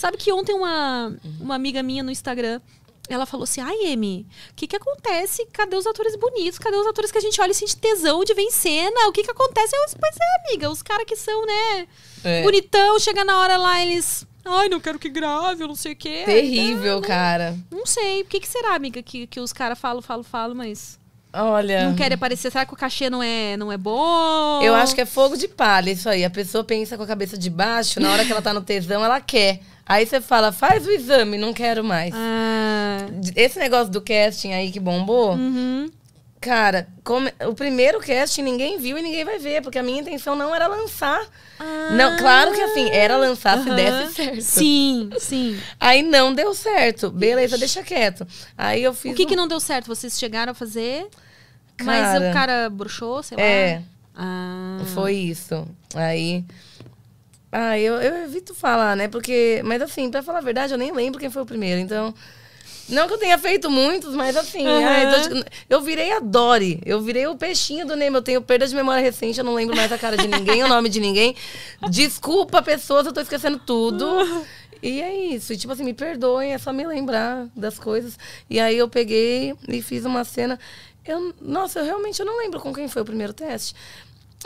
Sabe que ontem uma, uma amiga minha no Instagram ela falou assim: ai, Emi, o que que acontece? Cadê os atores bonitos? Cadê os atores que a gente olha e sente tesão de ver em cena? O que que acontece? Eu pois é, amiga, os caras que são, né, é. bonitão, chega na hora lá, eles. Ai, não quero que grave, eu não sei o quê. Terrível, não, cara. Não sei. O que, que será, amiga, que, que os caras falam, falam, falam, mas. Olha. Não querem aparecer. Será que o cachê não é, não é bom? Eu acho que é fogo de palha isso aí. A pessoa pensa com a cabeça de baixo, na hora que ela tá no tesão, ela quer. Aí você fala, faz o exame, não quero mais. Ah. Esse negócio do casting aí que bombou, uhum. Cara, como, o primeiro cast ninguém viu e ninguém vai ver, porque a minha intenção não era lançar. Ah, não, claro que assim, era lançar uh -huh. se desse certo. Sim, sim. Aí não deu certo. Beleza, deixa quieto. Aí eu fiz. O que, um... que não deu certo? Vocês chegaram a fazer, cara, mas o cara bruxou, sei lá. É. Ah. Foi isso. Aí. Ah, eu, eu evito falar, né? Porque. Mas assim, pra falar a verdade, eu nem lembro quem foi o primeiro, então. Não que eu tenha feito muitos, mas assim, uhum. ai, tô, eu virei a Dory, eu virei o peixinho do Nemo. Eu tenho perda de memória recente, eu não lembro mais a cara de ninguém, o nome de ninguém. Desculpa, pessoas, eu tô esquecendo tudo. E é isso. E, tipo assim, me perdoem, é só me lembrar das coisas. E aí eu peguei e fiz uma cena. Eu, nossa, eu realmente eu não lembro com quem foi o primeiro teste.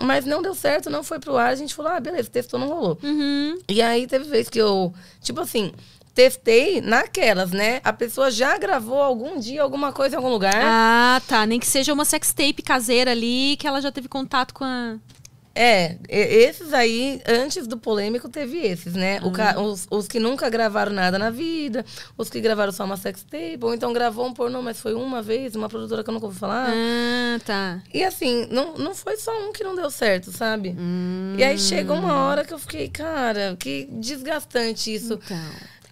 Mas não deu certo, não foi pro ar. A gente falou, ah, beleza, testou, não rolou. Uhum. E aí teve vez que eu, tipo assim, testei naquelas, né? A pessoa já gravou algum dia alguma coisa em algum lugar. Ah, tá. Nem que seja uma sextape caseira ali, que ela já teve contato com a. É, esses aí, antes do polêmico, teve esses, né? Ah. Os, os, que nunca gravaram nada na vida, os que gravaram só uma sextape, ou então gravou um pornô, mas foi uma vez, uma produtora que eu nunca ouvi falar. Ah, tá. E assim, não, não foi só um que não deu certo, sabe? E aí hum. chegou uma hora que eu fiquei, cara, que desgastante isso. Então.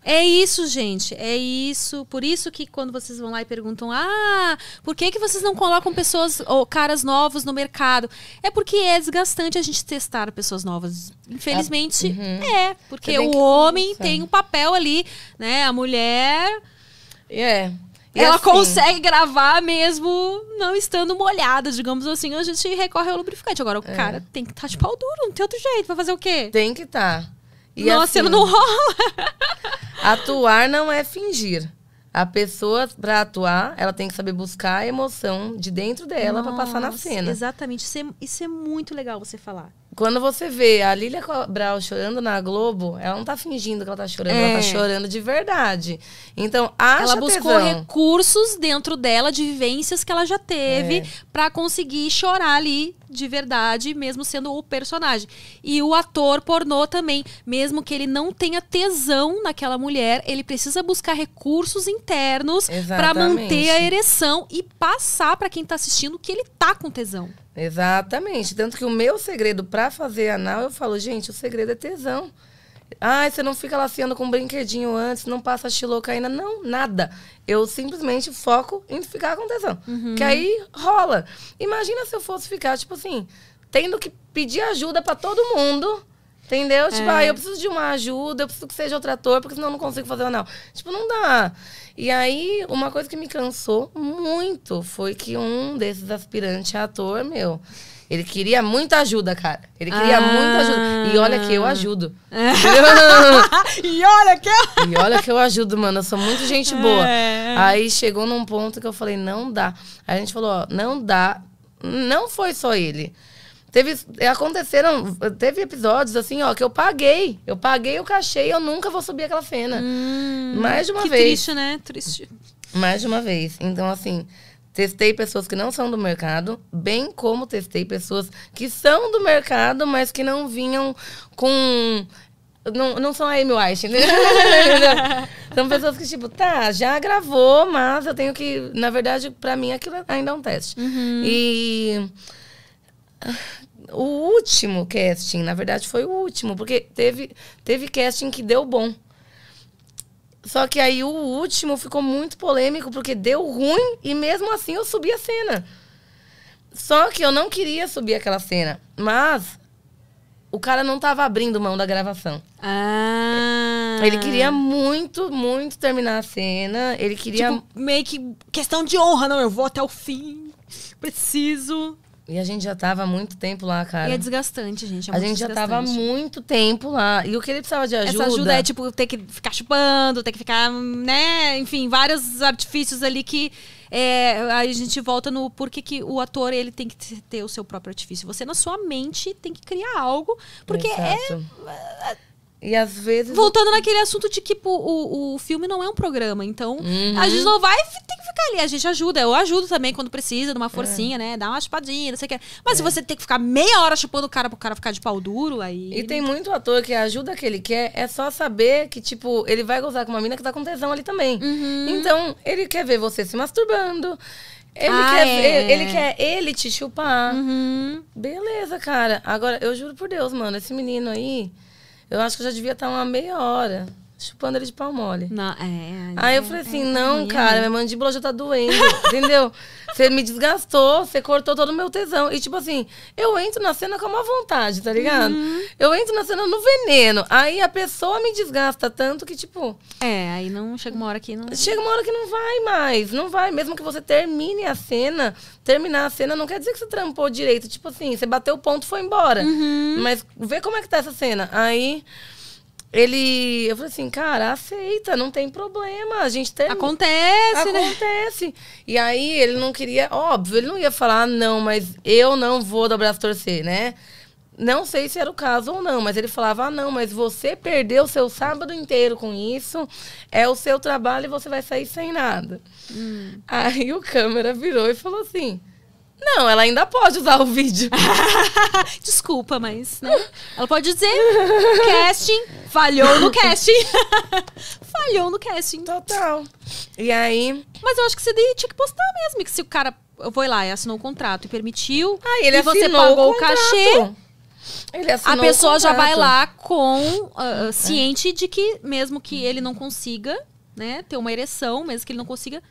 É isso, gente. É isso. Por isso que quando vocês vão lá e perguntam: "Ah, por que que vocês não colocam pessoas ou caras novos no mercado?" É porque é desgastante a gente testar pessoas novas. Infelizmente, ah, uhum. é, porque o homem tem um papel ali, né? A mulher é. Yeah. E ela assim, consegue gravar mesmo não estando molhada, digamos assim. A gente recorre ao lubrificante. Agora, o é. cara tem que estar tá de pau duro, não tem outro jeito. Vai fazer o quê? Tem que estar. Tá. E Nossa, assim, não rola. atuar não é fingir. A pessoa, para atuar, ela tem que saber buscar a emoção de dentro dela para passar na cena. Exatamente. Isso é, isso é muito legal você falar. Quando você vê a Lília Cabral chorando na Globo, ela não tá fingindo que ela tá chorando, é. ela tá é. chorando de verdade. Então, acha Ela buscou tesão. recursos dentro dela de vivências que ela já teve é. para conseguir chorar ali de verdade, mesmo sendo o personagem. E o ator pornô também, mesmo que ele não tenha tesão naquela mulher, ele precisa buscar recursos internos para manter a ereção e passar para quem tá assistindo que ele tá com tesão. Exatamente. Tanto que o meu segredo para fazer anal, eu falo, gente, o segredo é tesão. Ai, você não fica laciando com um brinquedinho antes, não passa xilocaína, não, nada. Eu simplesmente foco em ficar com tesão. Uhum. Que aí rola. Imagina se eu fosse ficar, tipo assim, tendo que pedir ajuda para todo mundo Entendeu? Tipo, é. ah, eu preciso de uma ajuda, eu preciso que seja o trator, porque senão eu não consigo fazer o anel. Tipo, não dá. E aí, uma coisa que me cansou muito foi que um desses aspirantes ator, meu, ele queria muita ajuda, cara. Ele queria ah. muita ajuda. E olha que eu ajudo. É. e olha que eu... e olha que eu ajudo, mano. Eu sou muito gente boa. É. Aí chegou num ponto que eu falei, não dá. Aí a gente falou, ó, não dá. Não foi só ele. Teve, é, aconteceram, teve episódios assim, ó, que eu paguei. Eu paguei o cachê e eu nunca vou subir aquela cena. Hum, Mais de uma que vez. Triste, né? Triste. Mais de uma vez. Então, assim, testei pessoas que não são do mercado, bem como testei pessoas que são do mercado, mas que não vinham com não, não são a Amy White, né? são pessoas que, tipo, tá, já gravou, mas eu tenho que. Na verdade, para mim, aquilo ainda é um teste. Uhum. E o último casting, na verdade foi o último, porque teve, teve casting que deu bom. Só que aí o último ficou muito polêmico, porque deu ruim e mesmo assim eu subi a cena. Só que eu não queria subir aquela cena, mas o cara não tava abrindo mão da gravação. Ah. Ele queria muito, muito terminar a cena. Ele queria. Tipo, meio que questão de honra, não. Eu vou até o fim. Preciso. E a gente já tava há muito tempo lá, cara. E é desgastante, gente. É a gente já tava há muito tempo lá. E o que ele precisava de ajuda. Essa ajuda é, tipo, ter que ficar chupando, ter que ficar, né? Enfim, vários artifícios ali que. É, aí a gente volta no porquê que o ator ele tem que ter o seu próprio artifício. Você, na sua mente, tem que criar algo, porque é, Exato. é e às vezes. Voltando naquele assunto de que tipo, o, o filme não é um programa. Então, uhum. a gente não vai tem que ficar ali. A gente ajuda. Eu ajudo também quando precisa, numa é. forcinha, é. né? Dá uma chupadinha, não sei o que. Mas é. se você tem que ficar meia hora chupando o cara pro cara ficar de pau duro, aí. E tem muito ator que ajuda que ele é, quer, é só saber que, tipo, ele vai gozar com uma mina que tá com tesão ali também. Uhum. Então, ele quer ver você se masturbando. Ele, ah, quer, é. ele, ele, quer ele te chupar. Uhum. Beleza, cara. Agora, eu juro por Deus, mano, esse menino aí. Eu acho que eu já devia estar uma meia hora chupando ele de pau mole. Não, é, Aí eu é, falei assim, é, tá não, é, cara, minha mandíbula já tá doendo, entendeu? Você me desgastou, você cortou todo o meu tesão. E tipo assim, eu entro na cena com uma vontade, tá ligado? Uhum. Eu entro na cena no veneno. Aí a pessoa me desgasta tanto que, tipo. É, aí não chega uma hora que não. Chega uma hora que não vai mais. Não vai. Mesmo que você termine a cena, terminar a cena não quer dizer que você trampou direito. Tipo assim, você bateu o ponto e foi embora. Uhum. Mas vê como é que tá essa cena. Aí. Ele. Eu falei assim, cara, aceita, não tem problema. A gente tem. Acontece, acontece. né? Acontece. E aí ele não queria. Óbvio, ele não ia falar, não, mas eu não vou dobrar as torcer, né? Não sei se era o caso ou não, mas ele falava: ah, não, mas você perdeu o seu sábado inteiro com isso, é o seu trabalho e você vai sair sem nada. Hum. Aí o câmera virou e falou assim: não, ela ainda pode usar o vídeo. Desculpa, mas, né? Ela pode dizer: casting, falhou no casting. falhou no casting. Total. E aí. Mas eu acho que você tinha que postar mesmo, que se o cara foi lá e assinou o contrato e permitiu. Aí ah, ele e você pagou o, o cachê. a pessoa já vai lá com uh, ciente é. de que mesmo que ele não consiga, né, ter uma ereção, mesmo que ele não consiga,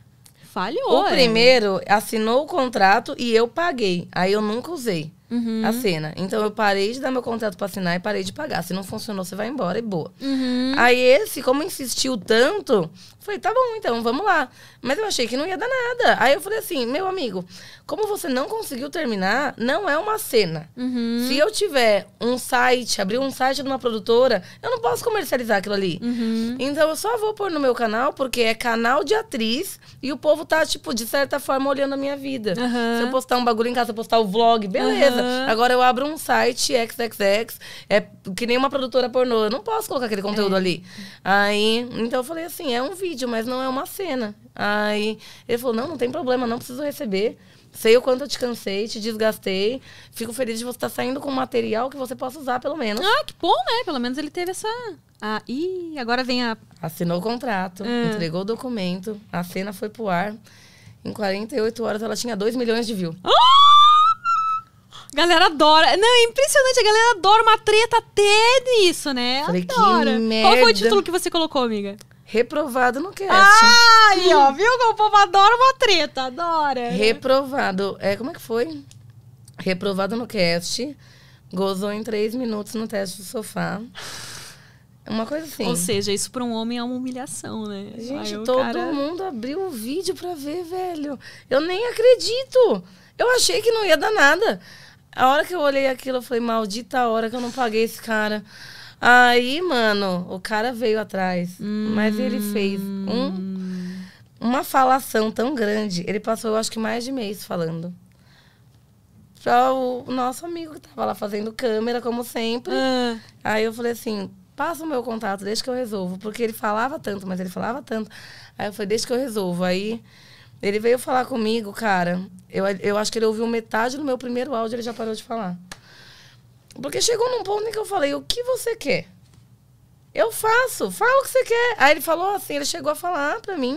Falhou. O primeiro assinou o contrato e eu paguei. Aí eu nunca usei. Uhum. A cena. Então, então eu parei de dar meu contrato pra assinar e parei de pagar. Se não funcionou, você vai embora e boa. Uhum. Aí esse, como insistiu tanto, falei, tá bom, então vamos lá. Mas eu achei que não ia dar nada. Aí eu falei assim, meu amigo, como você não conseguiu terminar, não é uma cena. Uhum. Se eu tiver um site, abrir um site de uma produtora, eu não posso comercializar aquilo ali. Uhum. Então eu só vou pôr no meu canal porque é canal de atriz e o povo tá, tipo, de certa forma, olhando a minha vida. Se eu postar um bagulho em casa, se eu postar o vlog, beleza. Agora eu abro um site XXX, é que nem uma produtora pornô. Eu não posso colocar aquele conteúdo é. ali. Aí, então eu falei assim: é um vídeo, mas não é uma cena. Aí ele falou: não, não tem problema, não preciso receber. Sei o quanto eu te cansei, te desgastei. Fico feliz de você estar tá saindo com um material que você possa usar, pelo menos. Ah, que bom, né? Pelo menos ele teve essa. Ah, e agora vem a. Assinou o contrato, ah. entregou o documento, a cena foi pro ar. Em 48 horas ela tinha 2 milhões de views. Ah! A galera adora. Não, é impressionante. A galera adora uma treta até nisso, né? Falei, adora. Qual foi o título que você colocou, amiga? Reprovado no cast. Ah, ó. Viu como o povo adora uma treta? Adora. Né? Reprovado. É, como é que foi? Reprovado no cast. Gozou em três minutos no teste do sofá. Uma coisa assim. Ou seja, isso para um homem é uma humilhação, né? Gente, Ai, todo cara... mundo abriu o vídeo para ver, velho. Eu nem acredito. Eu achei que não ia dar nada. A hora que eu olhei aquilo, eu falei, maldita hora que eu não paguei esse cara. Aí, mano, o cara veio atrás. Hum. Mas ele hum. fez um, uma falação tão grande. Ele passou, eu acho que mais de mês falando. Pra o nosso amigo que tava lá fazendo câmera, como sempre. Ah. Aí eu falei assim, passa o meu contato, deixa que eu resolvo. Porque ele falava tanto, mas ele falava tanto. Aí eu falei, deixa que eu resolvo. Aí ele veio falar comigo, cara. Eu, eu acho que ele ouviu metade do meu primeiro áudio ele já parou de falar. Porque chegou num ponto em que eu falei: o que você quer? Eu faço, fala o que você quer. Aí ele falou assim: ele chegou a falar pra mim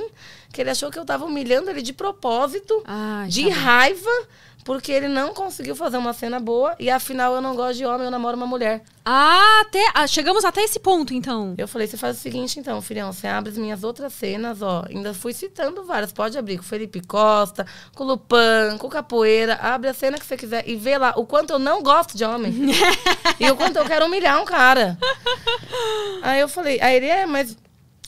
que ele achou que eu estava humilhando ele de propósito, Ai, de tá raiva, porque ele não conseguiu fazer uma cena boa e afinal eu não gosto de homem, eu namoro uma mulher. Ah, até, ah, chegamos até esse ponto então. Eu falei, você faz o seguinte então, filhão, você abre as minhas outras cenas, ó, ainda fui citando várias, pode abrir com Felipe Costa, com Lupan, com Capoeira, abre a cena que você quiser e vê lá o quanto eu não gosto de homem e o quanto eu quero humilhar um cara. aí eu falei, aí ele é, mas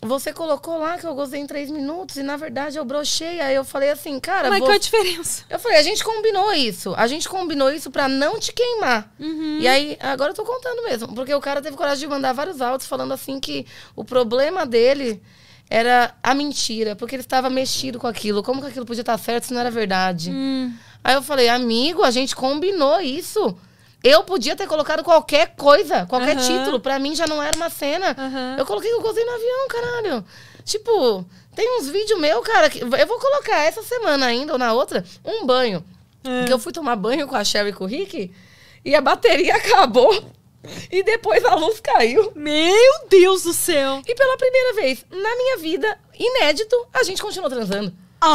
você colocou lá que eu gozei em três minutos e na verdade eu brochei. Aí eu falei assim, cara. Mas você... qual a diferença? Eu falei, a gente combinou isso. A gente combinou isso pra não te queimar. Uhum. E aí, agora eu tô contando mesmo. Porque o cara teve coragem de mandar vários autos falando assim que o problema dele era a mentira, porque ele estava mexido com aquilo. Como que aquilo podia estar tá certo se não era verdade? Hum. Aí eu falei, amigo, a gente combinou isso. Eu podia ter colocado qualquer coisa, qualquer uhum. título. Para mim já não era uma cena. Uhum. Eu coloquei que eu gozei no avião, caralho. Tipo, tem uns vídeos meu, cara, que eu vou colocar essa semana ainda ou na outra, um banho. É. eu fui tomar banho com a Sherry e com o Rick e a bateria acabou. E depois a luz caiu. Meu Deus do céu! E pela primeira vez na minha vida, inédito, a gente continuou transando. Oh!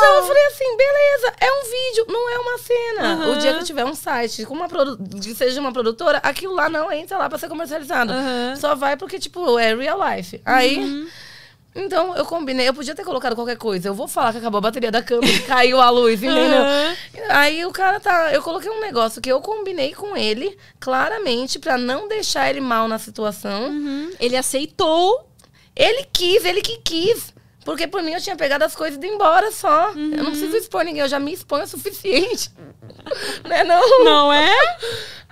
Então eu falei assim, beleza, é um vídeo, não é uma cena. Uhum. O dia que eu tiver um site com uma que seja uma produtora, aquilo lá não entra lá pra ser comercializado. Uhum. Só vai porque, tipo, é real life. Aí. Uhum. Então, eu combinei, eu podia ter colocado qualquer coisa. Eu vou falar que acabou a bateria da câmera, caiu a luz, entendeu? Aí o cara tá. Eu coloquei um negócio que eu combinei com ele, claramente, para não deixar ele mal na situação. Uhum. Ele aceitou. Ele quis, ele que quis. Porque por mim eu tinha pegado as coisas e ido embora só. Uhum. Eu não preciso uhum. expor ninguém, eu já me exponho o suficiente. não é não? Não é?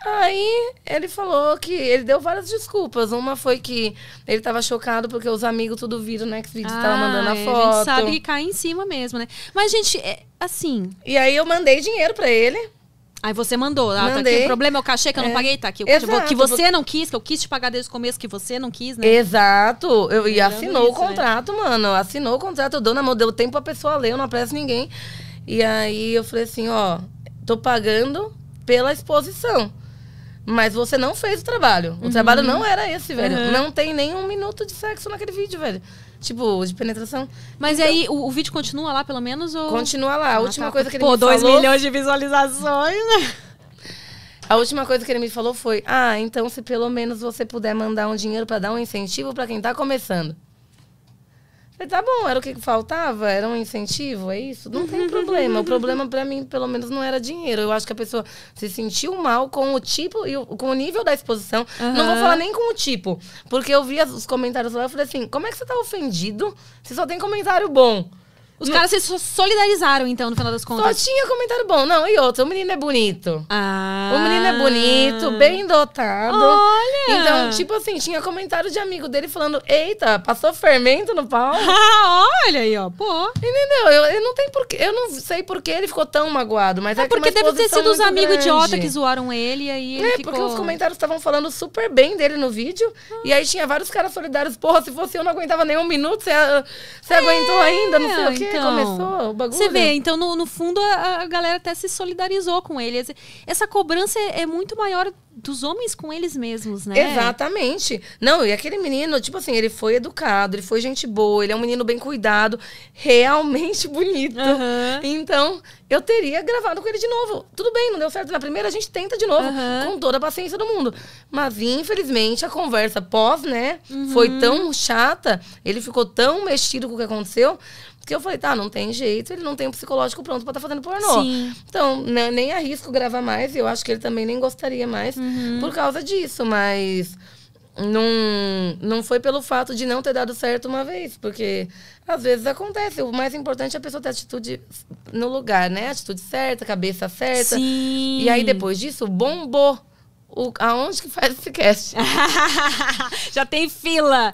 Aí ele falou que ele deu várias desculpas. Uma foi que ele tava chocado porque os amigos tudo viram né que o ah, tava mandando a é, foto. A gente sabe que cai em cima mesmo, né? Mas gente, é, assim. E aí eu mandei dinheiro para ele. Aí você mandou, ah, Mandei. tá aqui, o problema é o cachê que eu não é. paguei, tá aqui. Exato. que você não quis, que eu quis te pagar desde o começo, que você não quis, né? Exato. Eu, e assinou isso, o é. contrato, né? mano. Assinou o contrato, eu dou na mão, deu tempo pra pessoa ler, eu não apresso ninguém. E aí eu falei assim, ó, tô pagando pela exposição. Mas você não fez o trabalho. O uhum. trabalho não era esse, velho. Uhum. Não tem nenhum minuto de sexo naquele vídeo, velho. Tipo, de penetração. Mas então, aí, o, o, vídeo continua lá, pelo menos? Ou... Continua lá. A ah, última tá. coisa que ele Pô, me falou... Pô, 2 milhões de visualizações, A última coisa que ele me falou foi: Ah, então se pelo menos você puder mandar um dinheiro para dar um incentivo para quem tá começando. Falei, tá bom, era o que faltava? Era um incentivo? É isso? Não tem problema. O problema para mim, pelo menos, não era dinheiro. Eu acho que a pessoa se sentiu mal com o tipo e com o nível da exposição. Uhum. Não vou falar nem com o tipo, porque eu vi os comentários lá e falei assim: como é que você tá ofendido você só tem comentário bom? Os no... caras se solidarizaram, então, no final das contas. Só tinha comentário bom. Não, e outro, o menino é bonito. Ah. O menino é bonito, bem dotado. Olha! Então, tipo assim, tinha comentário de amigo dele falando, eita, passou fermento no pau. Ah, olha aí, ó, pô. Entendeu? Eu, eu não tenho porquê, eu não sei por que ele ficou tão magoado, mas é, é, é porque deve ter sido os amigos idiota que zoaram ele e aí ele É, ficou... porque os comentários estavam falando super bem dele no vídeo, ah. e aí tinha vários caras solidários. Porra, se fosse eu, não aguentava nem um minuto, você, você é. aguentou ainda, não sei o quê então, começou o bagulho. Você vê, então no, no fundo a, a, galera até se solidarizou com ele. Essa cobrança é, é muito maior dos homens com eles mesmos, né? Exatamente. Não, e aquele menino, tipo assim, ele foi educado, ele foi gente boa, ele é um menino bem cuidado, realmente bonito. Uhum. Então, eu teria gravado com ele de novo. Tudo bem, não deu certo na primeira, a gente tenta de novo, uhum. com toda a paciência do mundo. Mas, infelizmente, a conversa pós, né, uhum. foi tão chata, ele ficou tão mexido com o que aconteceu porque eu falei, tá, não tem jeito, ele não tem um psicológico pronto pra estar tá fazendo pornô. Sim. Então, né, nem arrisco gravar mais, eu acho que ele também nem gostaria mais uhum. por causa disso, mas não, não foi pelo fato de não ter dado certo uma vez, porque às vezes acontece. O mais importante é a pessoa ter atitude no lugar, né? Atitude certa, cabeça certa. Sim. E aí depois disso, bombou. O, aonde que faz esse cast? Já tem fila.